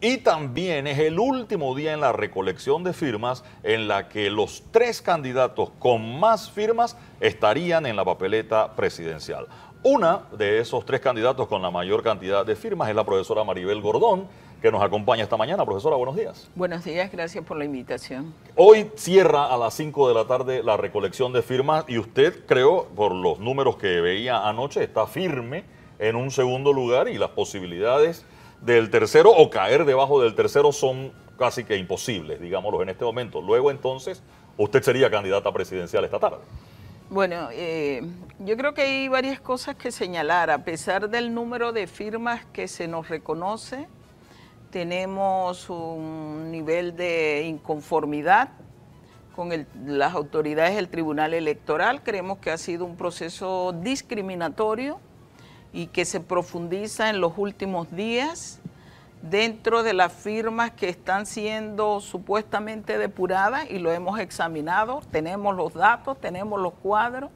y también es el último día en la recolección de firmas en la que los tres candidatos con más firmas estarían en la papeleta presidencial. Una de esos tres candidatos con la mayor cantidad de firmas es la profesora Maribel Gordón, que nos acompaña esta mañana. Profesora, buenos días. Buenos días, gracias por la invitación. Hoy cierra a las 5 de la tarde la recolección de firmas y usted, creo, por los números que veía anoche, está firme en un segundo lugar y las posibilidades del tercero o caer debajo del tercero son casi que imposibles, digámoslo, en este momento. Luego entonces, usted sería candidata presidencial esta tarde. Bueno, eh, yo creo que hay varias cosas que señalar. A pesar del número de firmas que se nos reconoce, tenemos un nivel de inconformidad con las autoridades del Tribunal Electoral. Creemos que ha sido un proceso discriminatorio y que se profundiza en los últimos días dentro de las firmas que están siendo supuestamente depuradas y lo hemos examinado, tenemos los datos, tenemos los cuadros,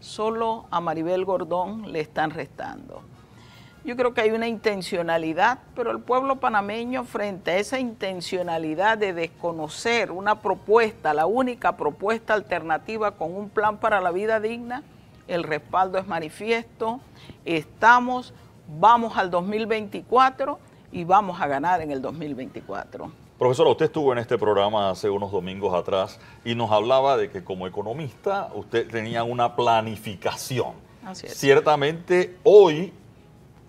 solo a Maribel Gordón le están restando. Yo creo que hay una intencionalidad, pero el pueblo panameño frente a esa intencionalidad de desconocer una propuesta, la única propuesta alternativa con un plan para la vida digna, el respaldo es manifiesto, estamos, vamos al 2024 y vamos a ganar en el 2024. Profesora, usted estuvo en este programa hace unos domingos atrás y nos hablaba de que como economista usted tenía una planificación. Así es. Ciertamente hoy,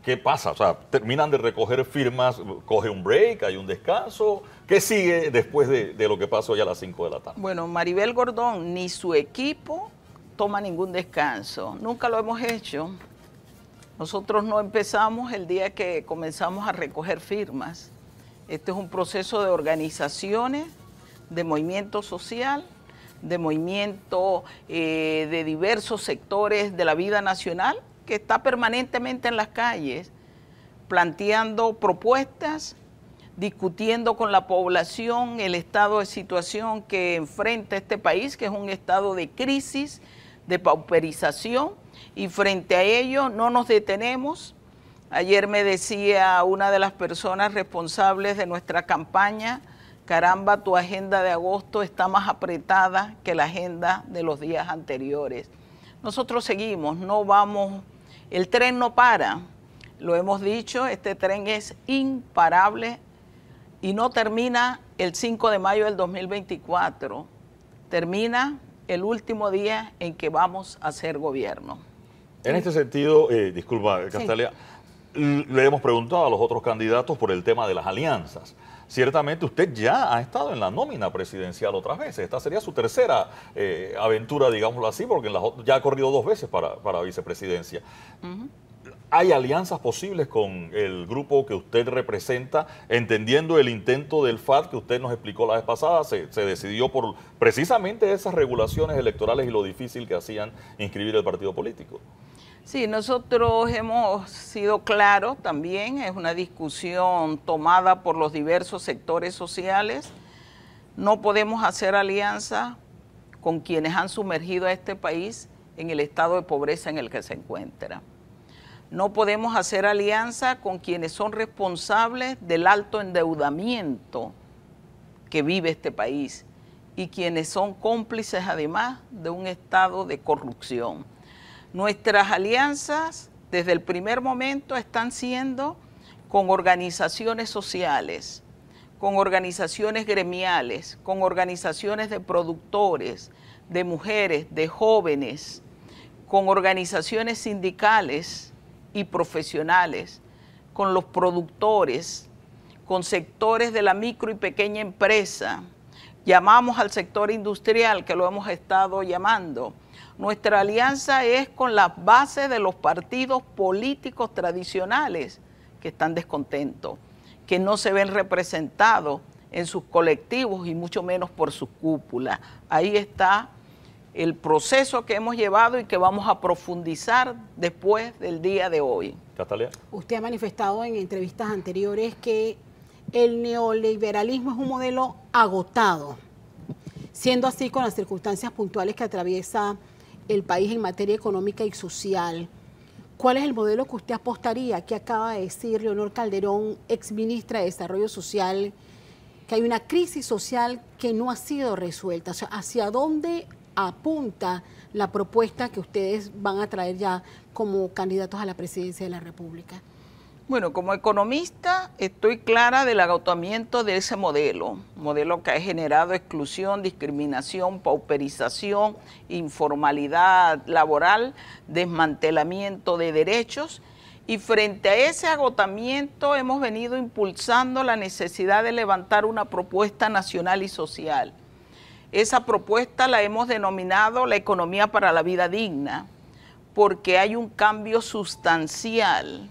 ¿qué pasa? O sea, terminan de recoger firmas, coge un break, hay un descanso. ¿Qué sigue después de, lo que pasó hoy a las 5 de la tarde? Bueno, Maribel Gordón ni su equipo toma ningún descanso. Nunca lo hemos hecho. Nosotros no empezamos el día que comenzamos a recoger firmas. Este es un proceso de organizaciones, de movimiento social, de movimiento eh, de diversos sectores de la vida nacional que está permanentemente en las calles planteando propuestas, discutiendo con la población el estado de situación que enfrenta este país, que es un estado de crisis, de pauperización y frente a ello no nos detenemos. Ayer me decía una de las personas responsables de nuestra campaña, caramba, tu agenda de agosto está más apretada que la agenda de los días anteriores. Nosotros seguimos, no vamos, el tren no para, lo hemos dicho, este tren es imparable y no termina el 5 de mayo del 2024, termina el último día en que vamos a hacer gobierno. En este sentido, eh, disculpa, Castalia, le hemos preguntado a los otros candidatos por el tema de las alianzas. Ciertamente usted ya ha estado en la nómina presidencial otras veces. Esta sería su tercera eh, aventura, digámoslo así, porque ya ha corrido dos veces para, vicepresidencia. ¿Hay alianzas posibles con el grupo que usted representa, entendiendo el intento del FAT que usted nos explicó la vez pasada? Se, se decidió por precisamente esas regulaciones electorales y lo difícil que hacían inscribir el partido político. Sí, nosotros hemos sido claros también, es una discusión tomada por los diversos sectores sociales. No podemos hacer alianza con quienes han sumergido a este país en el estado de pobreza en el que se encuentra. No podemos hacer alianza con quienes son responsables del alto endeudamiento que vive este país y quienes son cómplices además de un estado de corrupción. Nuestras alianzas desde el primer momento están siendo con organizaciones sociales, con organizaciones gremiales, con organizaciones de productores, de mujeres, de jóvenes, con organizaciones sindicales y profesionales, con los productores, con sectores de la micro y pequeña empresa. Llamamos al sector industrial, que lo hemos estado llamando. Nuestra alianza es con las bases de los partidos políticos tradicionales que están descontentos, que no se ven representados en sus colectivos y mucho menos por sus cúpulas. Ahí está el proceso que hemos llevado y que vamos a profundizar después del día de hoy. Catalia. Usted ha manifestado en entrevistas anteriores que el neoliberalismo es un modelo agotado, siendo así con las circunstancias puntuales que atraviesa el país en materia económica y social. ¿Cuál es el modelo que usted apostaría? Que acaba de decir Leonor Calderón, ex ministra de Desarrollo Social, que hay una crisis social que no ha sido resuelta. O sea, ¿hacia dónde apunta la propuesta que ustedes van a traer ya como candidatos a la presidencia de la República? Bueno, como economista estoy clara del agotamiento de ese modelo, modelo que ha generado exclusión, discriminación, pauperización, informalidad laboral, desmantelamiento de derechos y frente a ese agotamiento hemos venido impulsando la necesidad de levantar una propuesta nacional y social esa propuesta la hemos denominado la economía para la vida digna, porque hay un cambio sustancial.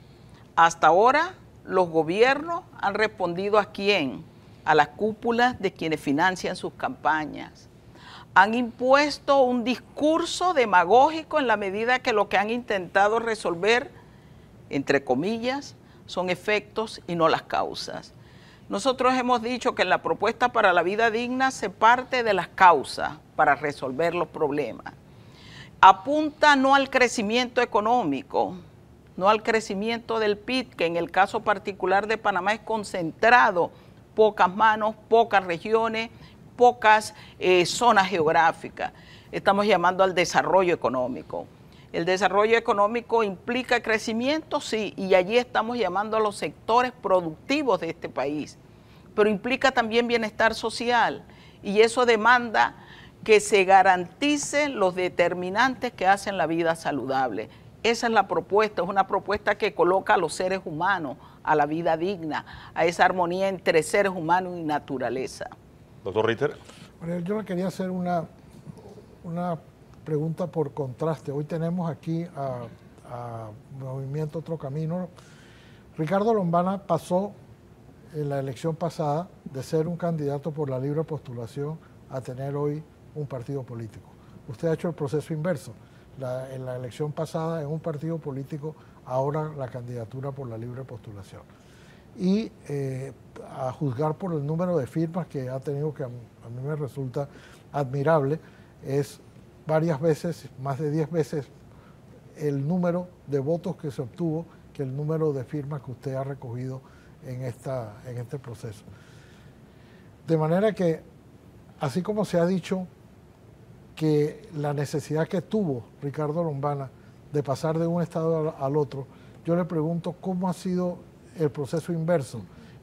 Hasta ahora los gobiernos han respondido a quién? A las cúpulas de quienes financian sus campañas. Han impuesto un discurso demagógico en la medida que lo que han intentado resolver, entre comillas, son efectos y no las causas. Nosotros hemos dicho que la propuesta para la vida digna se parte de las causas para resolver los problemas. Apunta no al crecimiento económico, no al crecimiento del PIB, que en el caso particular de Panamá es concentrado, pocas manos, pocas regiones, pocas eh, zonas geográficas. Estamos llamando al desarrollo económico. El desarrollo económico implica crecimiento, sí, y allí estamos llamando a los sectores productivos de este país, pero implica también bienestar social y eso demanda que se garanticen los determinantes que hacen la vida saludable. Esa es la propuesta, es una propuesta que coloca a los seres humanos a la vida digna, a esa armonía entre seres humanos y naturaleza. Doctor Ritter. yo quería hacer una, una pregunta por contraste. Hoy tenemos aquí a, Movimiento Otro Camino. Ricardo Lombana pasó en la elección pasada de ser un candidato por la libre postulación a tener hoy un partido político. Usted ha hecho el proceso inverso. en la elección pasada en un partido político, ahora la candidatura por la libre postulación. Y eh, a juzgar por el número de firmas que ha tenido, que a mí me resulta admirable, es varias veces, más de 10 veces, el número de votos que se obtuvo que el número de firmas que usted ha recogido en, esta, en este proceso. De manera que, así como se ha dicho que la necesidad que tuvo Ricardo Lombana de pasar de un estado al otro, yo le pregunto cómo ha sido el proceso inverso,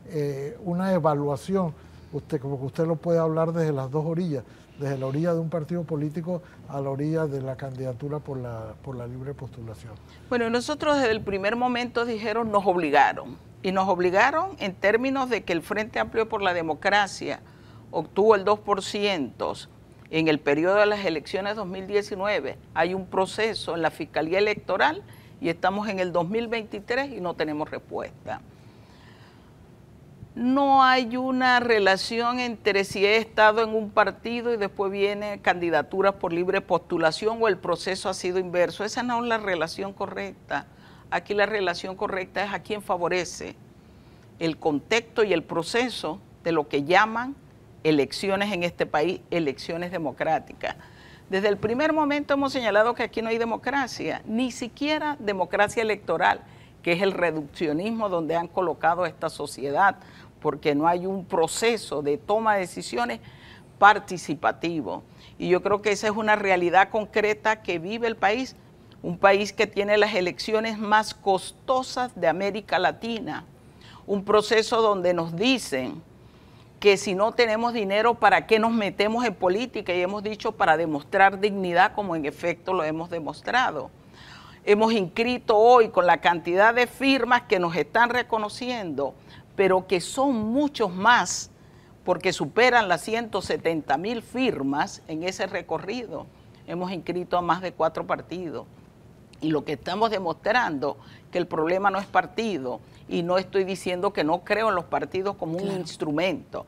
eh, una evaluación, usted, como que usted lo puede hablar desde las dos orillas, desde la orilla de un partido político a la orilla de la candidatura por la, por la libre postulación. Bueno, nosotros desde el primer momento dijeron nos obligaron, y nos obligaron en términos de que el Frente Amplio por la Democracia obtuvo el 2% en el periodo de las elecciones 2019. Hay un proceso en la Fiscalía Electoral y estamos en el 2023 y no tenemos respuesta no hay una relación entre si he estado en un partido y después viene candidaturas por libre postulación o el proceso ha sido inverso. Esa no es la relación correcta. Aquí la relación correcta es a quien favorece el contexto y el proceso de lo que llaman elecciones en este país, elecciones democráticas. Desde el primer momento hemos señalado que aquí no hay democracia, ni siquiera democracia electoral, que es el reduccionismo donde han colocado esta sociedad porque no hay un proceso de toma de decisiones participativo. Y yo creo que esa es una realidad concreta que vive el país, un país que tiene las elecciones más costosas de América Latina, un proceso donde nos dicen que si no tenemos dinero, ¿para qué nos metemos en política? Y hemos dicho para demostrar dignidad, como en efecto lo hemos demostrado. Hemos inscrito hoy con la cantidad de firmas que nos están reconociendo pero que son muchos más porque superan las 170 mil firmas en ese recorrido. Hemos inscrito a más de cuatro partidos. Y lo que estamos demostrando que el problema no es partido, y no estoy diciendo que no creo en los partidos como un instrumento.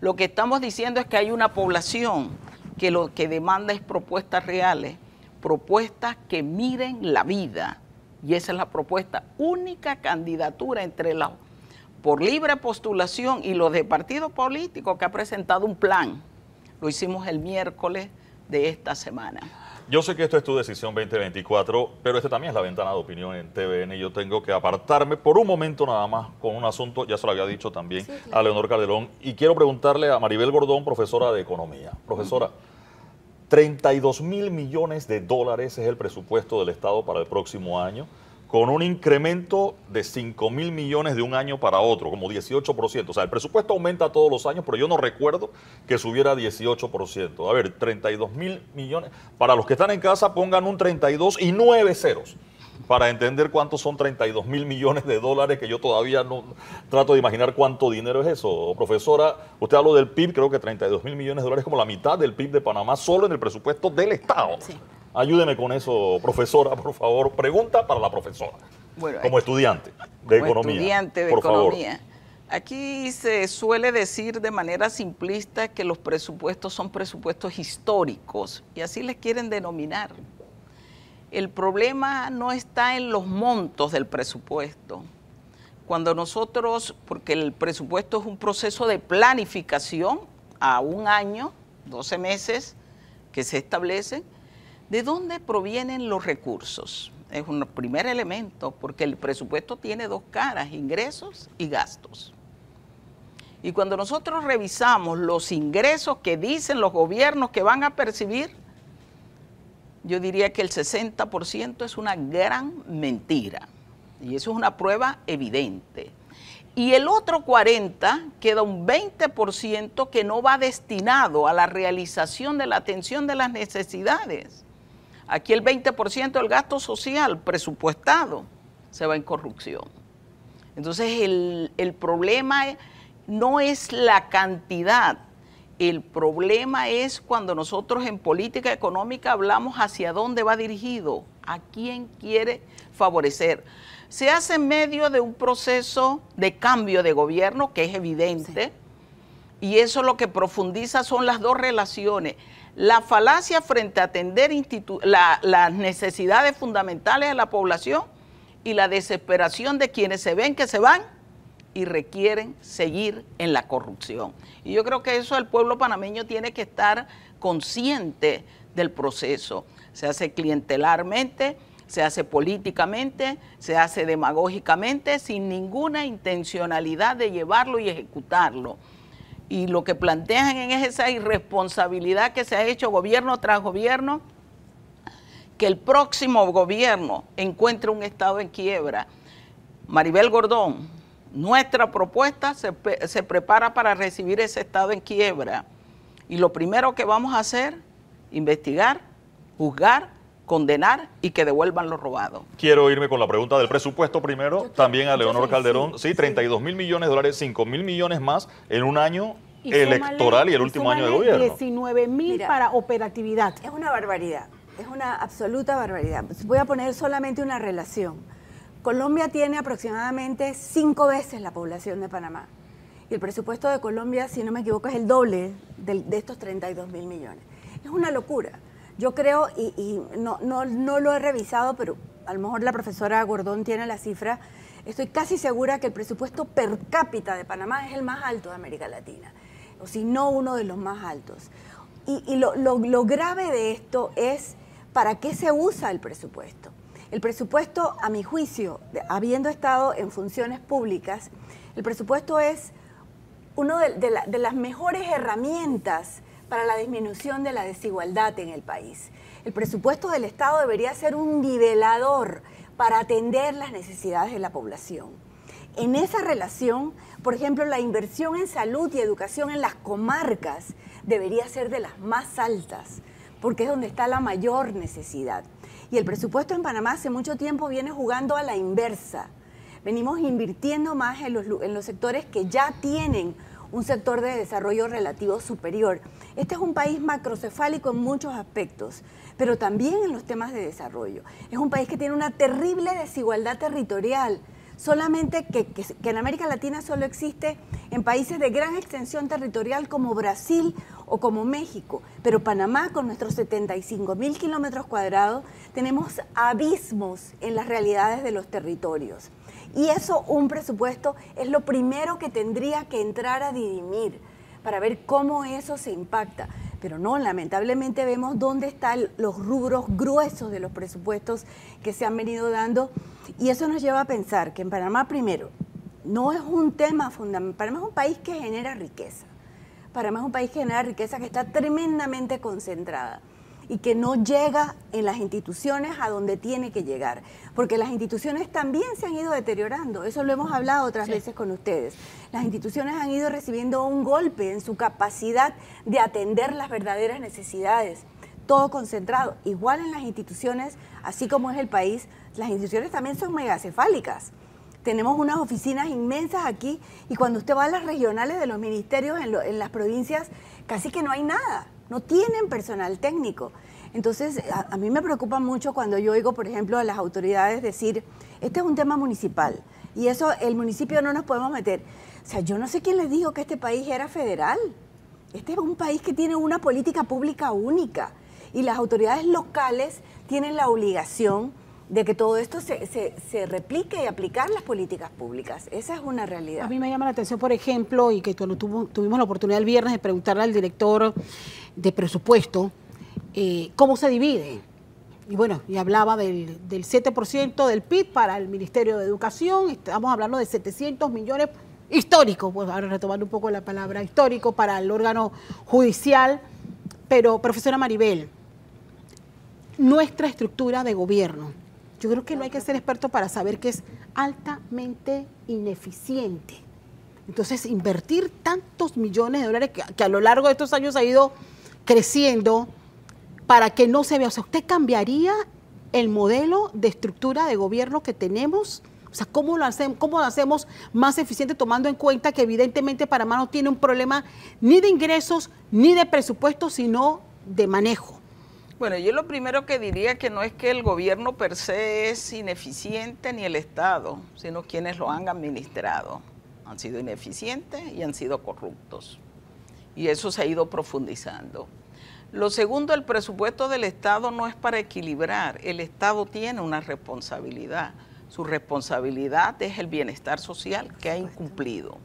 Lo que estamos diciendo es que hay una población que lo que demanda es propuestas reales, propuestas que miren la vida. Y esa es la propuesta. Única candidatura entre las por libre postulación y los de partido políticos que ha presentado un plan. Lo hicimos el miércoles de esta semana. Yo sé que esto es tu decisión 2024, pero esta también es la ventana de opinión en TVN y yo tengo que apartarme por un momento nada más con un asunto, ya se lo había dicho también a Leonor Calderón, y quiero preguntarle a Maribel Gordón, profesora de Economía. Profesora, 32 mil millones de dólares es el presupuesto del Estado para el próximo año con un incremento de 5 mil millones de un año para otro, como 18%. O sea, el presupuesto aumenta todos los años, pero yo no recuerdo que subiera 18%. A ver, 32 mil millones. Para los que están en casa, pongan un 32 y 9 ceros para entender cuántos son 32 mil millones de dólares, que yo todavía no trato de imaginar cuánto dinero es eso. Profesora, usted habló del PIB, creo que 32 mil millones de dólares es como la mitad del PIB de Panamá solo en el presupuesto del Estado. Sí. Ayúdeme con eso, profesora, por favor. Pregunta para la profesora. como estudiante de economía. Estudiante de economía. Aquí se suele decir de manera simplista que los presupuestos son presupuestos históricos y así les quieren denominar. El problema no está en los montos del presupuesto. Cuando nosotros, porque el presupuesto es un proceso de planificación a un año, 12 meses que se establecen, ¿De dónde provienen los recursos? Es un primer elemento, porque el presupuesto tiene dos caras, ingresos y gastos. Y cuando nosotros revisamos los ingresos que dicen los gobiernos que van a percibir, yo diría que el 60% es una gran mentira. Y eso es una prueba evidente. Y el otro 40 queda un 20% que no va destinado a la realización de la atención de las necesidades. Aquí el 20% del gasto social presupuestado se va en corrupción. Entonces el, problema no es la cantidad, el problema es cuando nosotros en política económica hablamos hacia dónde va dirigido, a quién quiere favorecer. Se hace en medio de un proceso de cambio de gobierno que es evidente y eso lo que profundiza son las dos relaciones, la falacia frente a atender las necesidades fundamentales de la población y la desesperación de quienes se ven que se van y requieren seguir en la corrupción. Y yo creo que eso el pueblo panameño tiene que estar consciente del proceso. Se hace clientelarmente, se hace políticamente, se hace demagógicamente, sin ninguna intencionalidad de llevarlo y ejecutarlo y lo que plantean es esa irresponsabilidad que se ha hecho gobierno tras gobierno, que el próximo gobierno encuentre un Estado en quiebra. Maribel Gordón, nuestra propuesta se, prepara para recibir ese Estado en quiebra. Y lo primero que vamos a hacer, investigar, juzgar condenar y que devuelvan lo robado. Quiero irme con la pregunta del presupuesto primero, también a Leonor Calderón. Sí, 32 mil millones de dólares, 5 mil millones más en un año electoral y el último año de gobierno. 19 mil para operatividad. Es una barbaridad, es una absoluta barbaridad. Voy a poner solamente una relación. Colombia tiene aproximadamente cinco veces la población de Panamá. Y el presupuesto de Colombia, si no me equivoco, es el doble de, de estos 32 mil millones. Es una locura. Yo creo, y, no, no, lo he revisado, pero a lo mejor la profesora Gordón tiene la cifra, estoy casi segura que el presupuesto per cápita de Panamá es el más alto de América Latina, o si no uno de los más altos. Y, lo, grave de esto es para qué se usa el presupuesto. El presupuesto, a mi juicio, habiendo estado en funciones públicas, el presupuesto es una de, de las mejores herramientas para la disminución de la desigualdad en el país. El presupuesto del Estado debería ser un nivelador para atender las necesidades de la población. En esa relación, por ejemplo, la inversión en salud y educación en las comarcas debería ser de las más altas, porque es donde está la mayor necesidad. Y el presupuesto en Panamá hace mucho tiempo viene jugando a la inversa. Venimos invirtiendo más en los, en los sectores que ya tienen un sector de desarrollo relativo superior. Este es un país macrocefálico en muchos aspectos, pero también en los temas de desarrollo. Es un país que tiene una terrible desigualdad territorial solamente que, en América Latina solo existe en países de gran extensión territorial como Brasil o como México. Pero Panamá, con nuestros 75 mil kilómetros cuadrados, tenemos abismos en las realidades de los territorios. Y eso, un presupuesto, es lo primero que tendría que entrar a dirimir para ver cómo eso se impacta. Pero no, lamentablemente vemos dónde están los rubros gruesos de los presupuestos que se han venido dando. Y eso nos lleva a pensar que en Panamá, primero, no es un tema fundamental. Panamá es un país que genera riqueza. Panamá es un país que genera riqueza que está tremendamente concentrada y que no llega en las instituciones a donde tiene que llegar, porque las instituciones también se han ido deteriorando, eso lo hemos hablado otras veces con ustedes. Las instituciones han ido recibiendo un golpe en su capacidad de atender las verdaderas necesidades, todo concentrado, igual en las instituciones, así como es el país, las instituciones también son megacefálicas. Tenemos unas oficinas inmensas aquí y cuando usted va a las regionales de los ministerios en las provincias, casi que no hay nada no tienen personal técnico. Entonces, a, mí me preocupa mucho cuando yo oigo, por ejemplo, a las autoridades decir, este es un tema municipal y eso el municipio no nos podemos meter. O sea, yo no sé quién les dijo que este país era federal. Este es un país que tiene una política pública única y las autoridades locales tienen la obligación de que todo esto se, se, replique y aplicar las políticas públicas. Esa es una realidad. A mí me llama la atención, por ejemplo, y que cuando tuvimos la oportunidad el viernes de preguntarle al director de presupuesto eh, cómo se divide. Y bueno, y hablaba del, 7% del PIB para el Ministerio de Educación, estamos hablando de 700 millones históricos, pues ahora retomando un poco la palabra histórico para el órgano judicial, pero profesora Maribel, nuestra estructura de gobierno, yo creo que no hay que ser experto para saber que es altamente ineficiente. Entonces, invertir tantos millones de dólares que, a lo largo de estos años ha ido creciendo para que no se vea. O sea, ¿usted cambiaría el modelo de estructura de gobierno que tenemos? O sea, ¿cómo lo, hacemos, ¿cómo lo hacemos más eficiente tomando en cuenta que evidentemente Panamá no tiene un problema ni de ingresos ni de presupuesto, sino de manejo? Bueno, yo lo primero que diría que no es que el gobierno per se es ineficiente ni el Estado, sino quienes lo han administrado. Han sido ineficientes y han sido corruptos. Y eso se ha ido profundizando. Lo segundo, el presupuesto del Estado no es para equilibrar. El Estado tiene una responsabilidad. Su responsabilidad es el bienestar social que ha incumplido.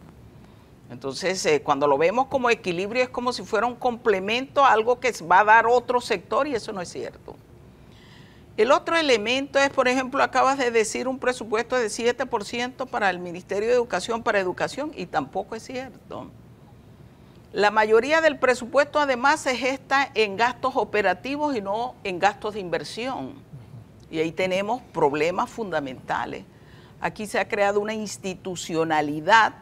Entonces, eh, cuando lo vemos como equilibrio es como si fuera un complemento a algo que va a dar otro sector y eso no es cierto. El otro elemento es, por ejemplo, acabas de decir un presupuesto de 7% para el Ministerio de Educación para Educación y tampoco es cierto. La mayoría del presupuesto además se gesta en gastos operativos y no en gastos de inversión. Y ahí tenemos problemas fundamentales. Aquí se ha creado una institucionalidad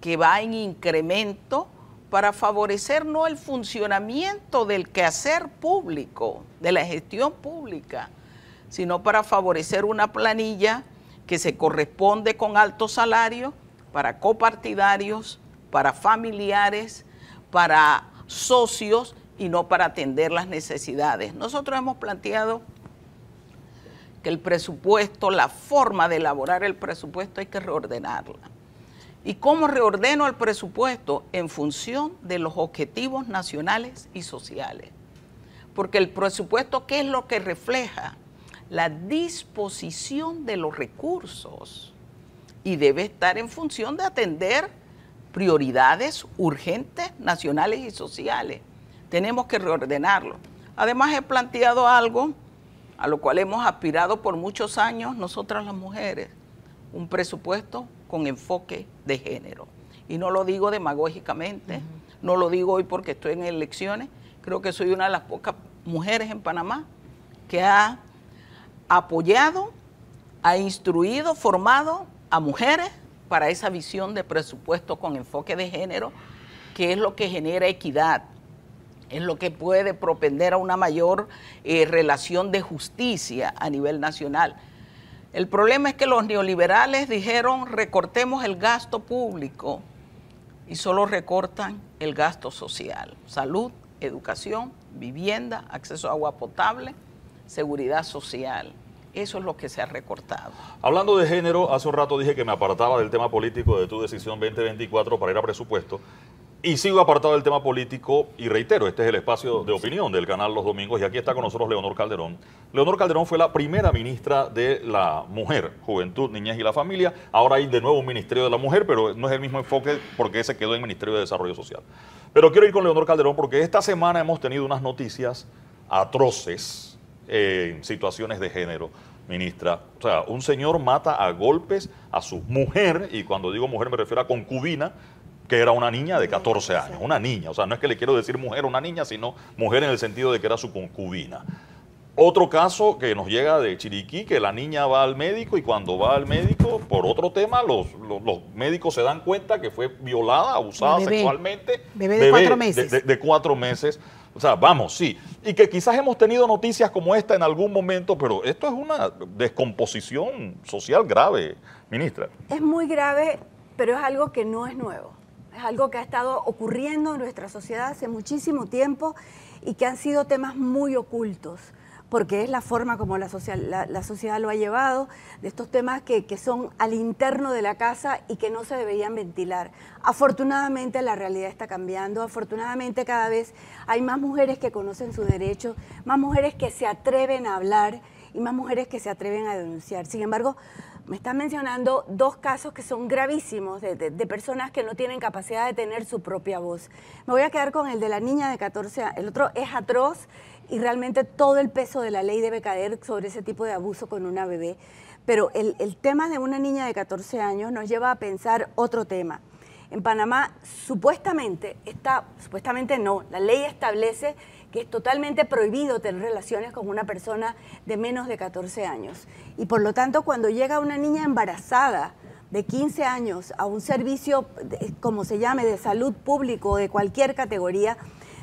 que va en incremento para favorecer no el funcionamiento del quehacer público, de la gestión pública, sino para favorecer una planilla que se corresponde con alto salario para copartidarios, para familiares, para socios y no para atender las necesidades. Nosotros hemos planteado que el presupuesto, la forma de elaborar el presupuesto hay que reordenarla y cómo reordeno el presupuesto en función de los objetivos nacionales y sociales. Porque el presupuesto, ¿qué es lo que refleja? La disposición de los recursos y debe estar en función de atender prioridades urgentes, nacionales y sociales. Tenemos que reordenarlo. Además he planteado algo a lo cual hemos aspirado por muchos años nosotras las mujeres, un presupuesto con enfoque de género. Y no lo digo demagógicamente, no lo digo hoy porque estoy en elecciones, creo que soy una de las pocas mujeres en Panamá que ha apoyado, ha instruido, formado a mujeres para esa visión de presupuesto con enfoque de género, que es lo que genera equidad, es lo que puede propender a una mayor eh, relación de justicia a nivel nacional. El problema es que los neoliberales dijeron recortemos el gasto público y solo recortan el gasto social, salud, educación, vivienda, acceso a agua potable, seguridad social. Eso es lo que se ha recortado. Hablando de género, hace un rato dije que me apartaba del tema político de tu decisión 2024 para ir a presupuesto. Y sigo apartado del tema político y reitero, este es el espacio de opinión del canal Los Domingos y aquí está con nosotros Leonor Calderón. Leonor Calderón fue la primera ministra de la mujer, juventud, niñez y la familia. Ahora hay de nuevo un Ministerio de la Mujer, pero no es el mismo enfoque porque se quedó en el Ministerio de Desarrollo Social. Pero quiero ir con Leonor Calderón porque esta semana hemos tenido unas noticias atroces eh, en situaciones de género ministra. O sea, un señor mata a golpes a su mujer, y cuando digo mujer me refiero a concubina, que era una niña de 14 años, una niña, o sea, no es que le quiero decir mujer una niña, sino mujer en el sentido de que era su concubina. Otro caso que nos llega de Chiriquí, que la niña va al médico y cuando va al médico, por otro tema, los, médicos se dan cuenta que fue violada, abusada sexualmente. Bebé de cuatro meses. de cuatro meses. O sea, vamos, sí. Y que quizás hemos tenido noticias como esta en algún momento, pero esto es una descomposición social grave, ministra. Es muy grave, pero es algo que no es nuevo. Es algo que ha estado ocurriendo en nuestra sociedad hace muchísimo tiempo y que han sido temas muy ocultos porque es la forma como la, social, la, sociedad lo ha llevado, de estos temas que, que, son al interno de la casa y que no se deberían ventilar. Afortunadamente la realidad está cambiando, afortunadamente cada vez hay más mujeres que conocen sus derechos, más mujeres que se atreven a hablar y más mujeres que se atreven a denunciar. Sin embargo, me están mencionando dos casos que son gravísimos de, personas que no tienen capacidad de tener su propia voz. Me voy a quedar con el de la niña de 14 años. El otro es atroz y realmente todo el peso de la ley debe caer sobre ese tipo de abuso con una bebé. Pero el, el tema de una niña de 14 años nos lleva a pensar otro tema. En Panamá supuestamente está, supuestamente no, la ley establece que es totalmente prohibido tener relaciones con una persona de menos de 14 años. Y por lo tanto, cuando llega una niña embarazada de 15 años a un servicio, como se llame, de salud público de cualquier categoría,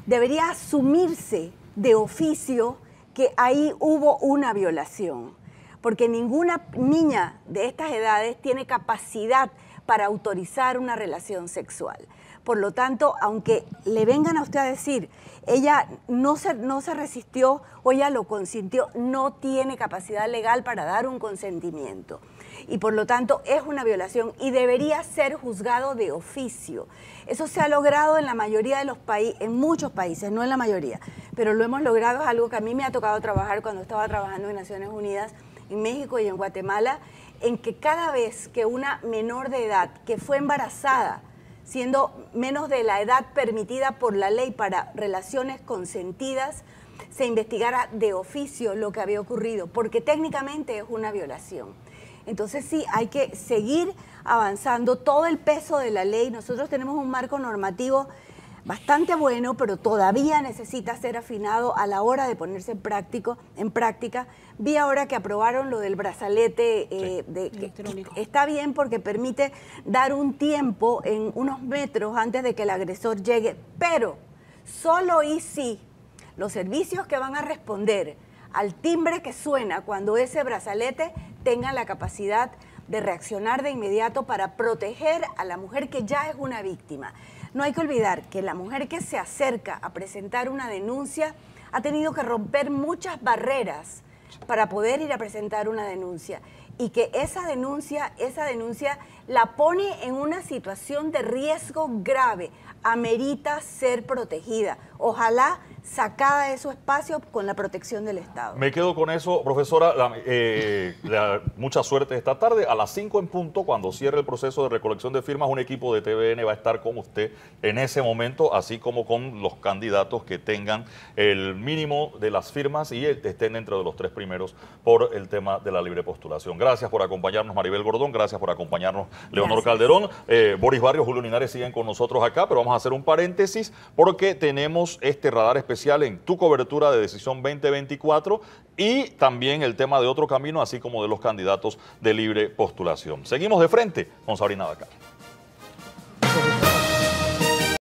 debería asumirse de oficio que ahí hubo una violación, porque ninguna niña de estas edades tiene capacidad para autorizar una relación sexual. Por lo tanto, aunque le vengan a usted a decir, ella no se, no se resistió o ella lo consintió, no tiene capacidad legal para dar un consentimiento. Y por lo tanto es una violación y debería ser juzgado de oficio. Eso se ha logrado en la mayoría de los países, en muchos países, no en la mayoría, pero lo hemos logrado, es algo que a mí me ha tocado trabajar cuando estaba trabajando en Naciones Unidas, en México y en Guatemala, en que cada vez que una menor de edad que fue embarazada, siendo menos de la edad permitida por la ley para relaciones consentidas, se investigara de oficio lo que había ocurrido, porque técnicamente es una violación. Entonces sí, hay que seguir avanzando todo el peso de la ley. Nosotros tenemos un marco normativo bastante bueno, pero todavía necesita ser afinado a la hora de ponerse en, práctico, en práctica. Vi ahora que aprobaron lo del brazalete eh, de, está bien porque permite dar un tiempo en unos metros antes de que el agresor llegue, pero solo y si los servicios que van a responder al timbre que suena cuando ese brazalete tenga la capacidad de reaccionar de inmediato para proteger a la mujer que ya es una víctima. No hay que olvidar que la mujer que se acerca a presentar una denuncia ha tenido que romper muchas barreras para poder ir a presentar una denuncia y que esa denuncia, esa denuncia la pone en una situación de riesgo grave amerita ser protegida. Ojalá sacada de su espacio con la protección del Estado. Me quedo con eso, profesora. Eh, mucha suerte esta tarde. A las 5 en punto, cuando cierre el proceso de recolección de firmas, un equipo de TVN va a estar con usted en ese momento, así como con los candidatos que tengan el mínimo de las firmas y estén dentro de los tres primeros por el tema de la libre postulación. Gracias por acompañarnos, Maribel Gordón. Gracias por acompañarnos, Leonor Calderón. Eh, Boris Barrios, Julio Linares siguen con nosotros acá, pero vamos a hacer un paréntesis porque tenemos este radar especial en tu cobertura de Decisión 2024 y también el tema de otro camino, así como de los candidatos de libre postulación. Seguimos de frente con Sabrina